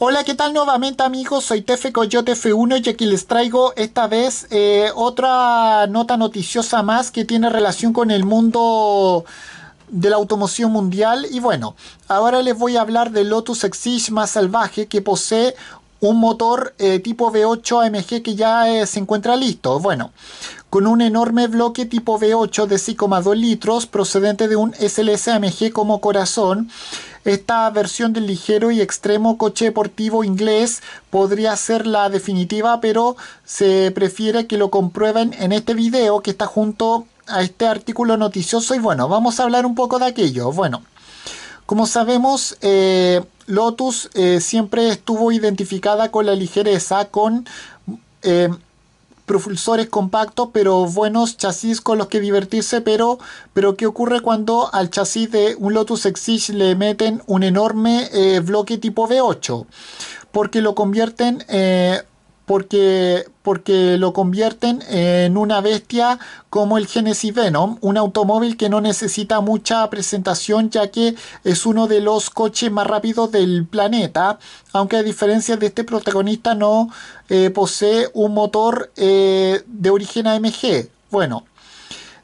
Hola, ¿qué tal nuevamente amigos? Soy Tefe Coyote F1 y aquí les traigo esta vez eh, otra nota noticiosa más que tiene relación con el mundo de la automoción mundial. Y bueno, ahora les voy a hablar del Lotus Exige más salvaje que posee un motor eh, tipo V8 AMG que ya eh, se encuentra listo. Bueno, con un enorme bloque tipo V8 de 6,2 litros procedente de un SLS-AMG como corazón. Esta versión del ligero y extremo coche deportivo inglés podría ser la definitiva, pero se prefiere que lo comprueben en este video que está junto a este artículo noticioso. Y bueno, vamos a hablar un poco de aquello. Bueno, como sabemos, eh, Lotus eh, siempre estuvo identificada con la ligereza, con... Eh, propulsores compactos, pero buenos chasis con los que divertirse, pero, pero ¿qué ocurre cuando al chasis de un Lotus Exige le meten un enorme eh, bloque tipo V8? Porque lo convierten eh, porque, porque lo convierten en una bestia como el Genesis Venom, un automóvil que no necesita mucha presentación ya que es uno de los coches más rápidos del planeta, aunque a diferencia de este protagonista no eh, posee un motor eh, de origen AMG. Bueno,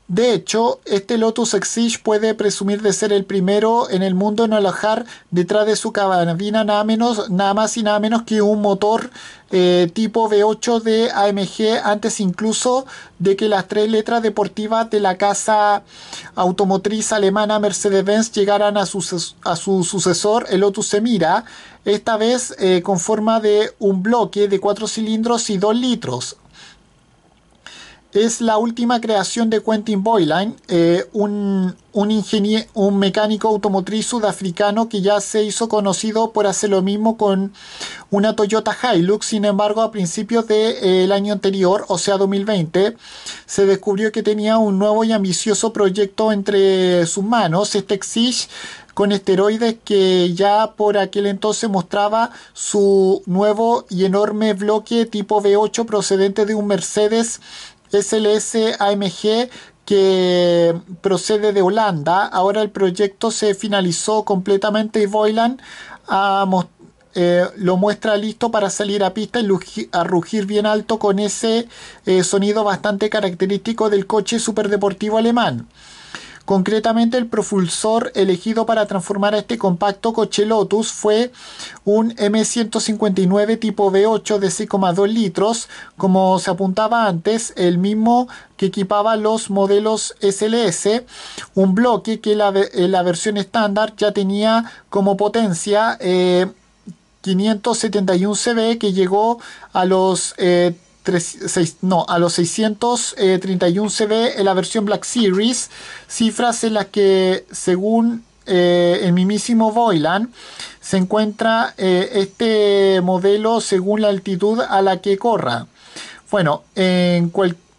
de hecho, este Lotus Exige puede presumir de ser el primero en el mundo en alojar detrás de su cabina nada menos, nada más y nada menos que un motor eh, tipo V8 de AMG antes incluso de que las tres letras deportivas de la casa automotriz alemana Mercedes-Benz llegaran a su, sucesor, el Lotus Emira, esta vez eh, con forma de un bloque de cuatro cilindros y dos litros es la última creación de Quentin Boyline, eh, un, un mecánico automotriz sudafricano que ya se hizo conocido por hacer lo mismo con una Toyota Hilux. Sin embargo, a principios del eh, año anterior, o sea 2020, se descubrió que tenía un nuevo y ambicioso proyecto entre sus manos. Este exige con esteroides que ya por aquel entonces mostraba su nuevo y enorme bloque tipo V8 procedente de un Mercedes SLS AMG que procede de Holanda. Ahora el proyecto se finalizó completamente y Boylan ah, eh, lo muestra listo para salir a pista y a rugir bien alto con ese eh, sonido bastante característico del coche superdeportivo alemán. Concretamente, el propulsor elegido para transformar a este compacto coche Lotus fue un M159 tipo V8 de 6,2 litros, como se apuntaba antes, el mismo que equipaba los modelos SLS, un bloque que la, eh, la versión estándar ya tenía como potencia 571 eh, CB que llegó a los eh, no, a los 631 eh, ve en la versión Black Series, cifras en las que según eh, el mismísimo Boylan se encuentra eh, este modelo según la altitud a la que corra. Bueno, en,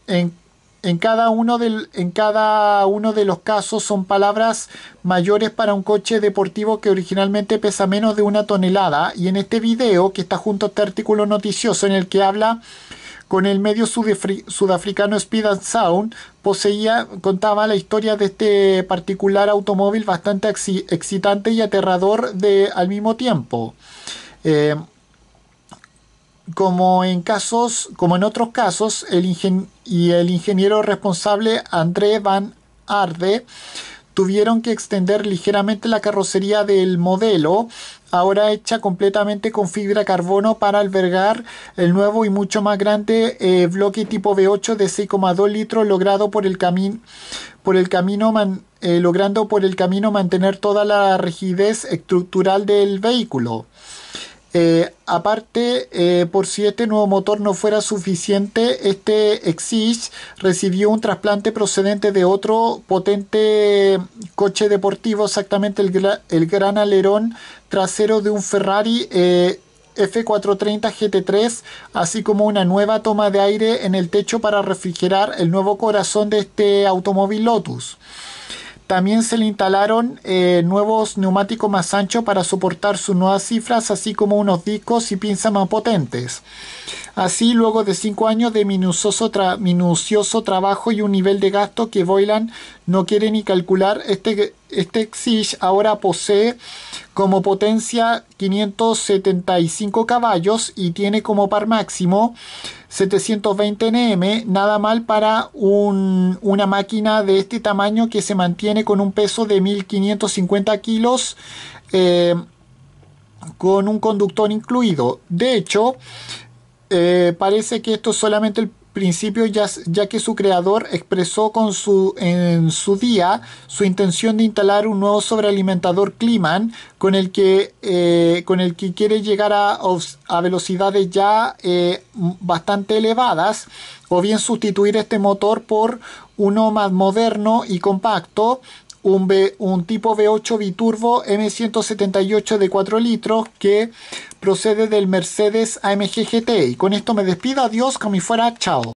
en, cada uno del, en cada uno de los casos son palabras mayores para un coche deportivo que originalmente pesa menos de una tonelada y en este video que está junto a este artículo noticioso en el que habla con el medio sudafricano Speed Sound poseía, contaba la historia de este particular automóvil bastante excitante y aterrador de, al mismo tiempo. Eh, como en otros casos, y el ingeniero responsable André Van Arde tuvieron que extender ligeramente la carrocería del modelo ahora hecha completamente con fibra carbono para albergar el nuevo y mucho más grande eh, bloque tipo V8 de 6,2 litros logrado por el, camino eh, logrando por el camino mantener toda la rigidez estructural del vehículo. Eh, aparte, eh, por si este nuevo motor no fuera suficiente, este Exige recibió un trasplante procedente de otro potente coche deportivo, exactamente el, gran alerón trasero de un Ferrari. Eh, F430 GT3, así como una nueva toma de aire en el techo para refrigerar el nuevo corazón de este automóvil Lotus. También se le instalaron eh, nuevos neumáticos más anchos para soportar sus nuevas cifras, así como unos discos y pinzas más potentes. Así, luego de cinco años de minucioso, trabajo y un nivel de gasto que Boylan no quiere ni calcular, este, este Exige ahora posee como potencia 575 caballos y tiene como par máximo 720 nm, nada mal para un, una máquina de este tamaño que se mantiene con un peso de 1550 kilos eh, con un conductor incluido. De hecho, eh, parece que esto es solamente el, principio ya, ya, que su creador expresó con su, en su día su intención de instalar un nuevo sobrealimentador Kliman con el que, eh, con el que quiere llegar a, velocidades ya eh, bastante elevadas o bien sustituir este motor por uno más moderno y compacto un, tipo V8 biturbo M178 de 4 litros que procede del Mercedes AMG GT. Y con esto me despido, adiós, como fuera, chao.